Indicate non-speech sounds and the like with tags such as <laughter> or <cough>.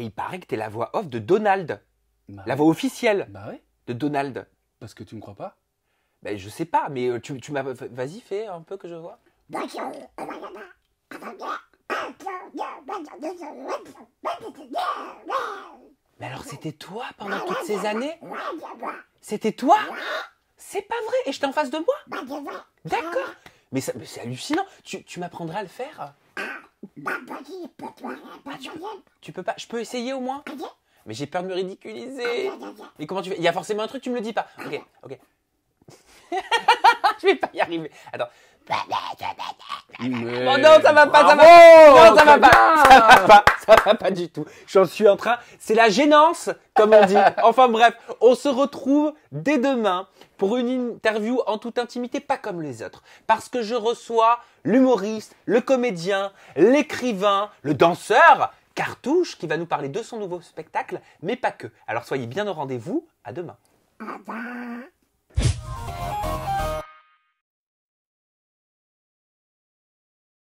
Et il paraît que es la voix off de Donald. Bah la voix officielle bah de Donald. Parce que tu me crois pas ben, Je sais pas, mais euh, tu, tu m'as. Vas-y, fais un peu que je vois. Mais alors c'était toi pendant toutes ces années C'était toi C'est pas vrai Et j'étais en face de moi D'accord mais, c'est hallucinant Tu, tu m'apprendras à le faire tu peux pas Je peux essayer au moins Mais j'ai peur de me ridiculiser. Mais comment tu fais Il y a forcément un truc, tu me le dis pas. Ok, ok. <laughs> je vais pas y arriver. Attends. Oh non, ça va pas, ça va pas. Non, ça va pas. <laughs> ça va pas du tout. J'en suis en train. C'est la gênance, comme on dit. <laughs> Enfin bref, on se retrouve dès demain pour une interview en toute intimité, pas comme les autres. Parce que je reçois l'humoriste, le comédien, l'écrivain, le danseur, Cartouche, qui va nous parler de son nouveau spectacle, mais pas que. Alors soyez bien au rendez-vous. À demain.